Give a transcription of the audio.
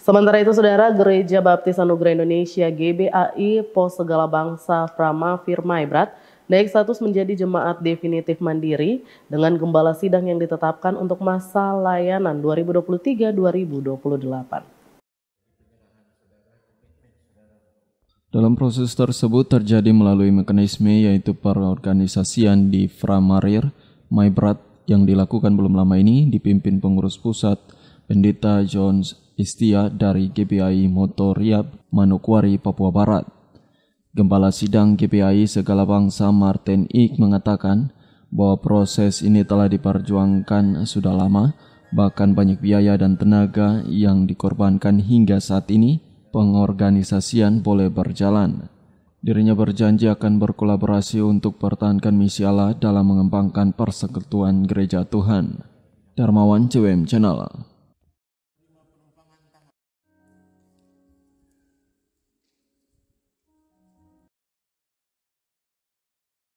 Sementara itu, Saudara Gereja Baptis Anugerah Indonesia GBAI Pos Segala Bangsa Prama Firma Ibrat naik status menjadi jemaat definitif mandiri dengan gembala sidang yang ditetapkan untuk masa layanan 2023-2028. Dalam proses tersebut terjadi melalui mekanisme yaitu perorganisasian di Framarir, Maibrat yang dilakukan belum lama ini dipimpin pengurus pusat Pendeta Jones Istia dari GPI Motor Riab, Manokwari, Papua Barat. Gembala Sidang GPI Segala Bangsa Martin Ik mengatakan bahwa proses ini telah diperjuangkan sudah lama, bahkan banyak biaya dan tenaga yang dikorbankan hingga saat ini pengorganisasian boleh berjalan. Dirinya berjanji akan berkolaborasi untuk pertahankan misi Allah dalam mengembangkan persekutuan gereja Tuhan. Darmawan CWM Channel